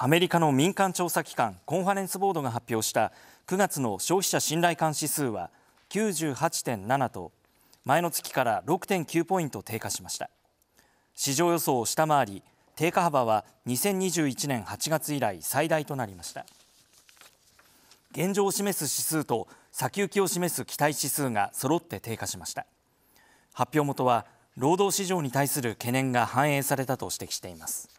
アメリカの民間調査機関コンファレンスボードが発表した9月の消費者信頼感指数は98.7と前の月から6.9ポイント低下しました市場予想を下回り低下幅は2021年8月以来最大となりました現状を示す指数と先行きを示す期待指数が揃って低下しました発表元は労働市場に対する懸念が反映されたと指摘しています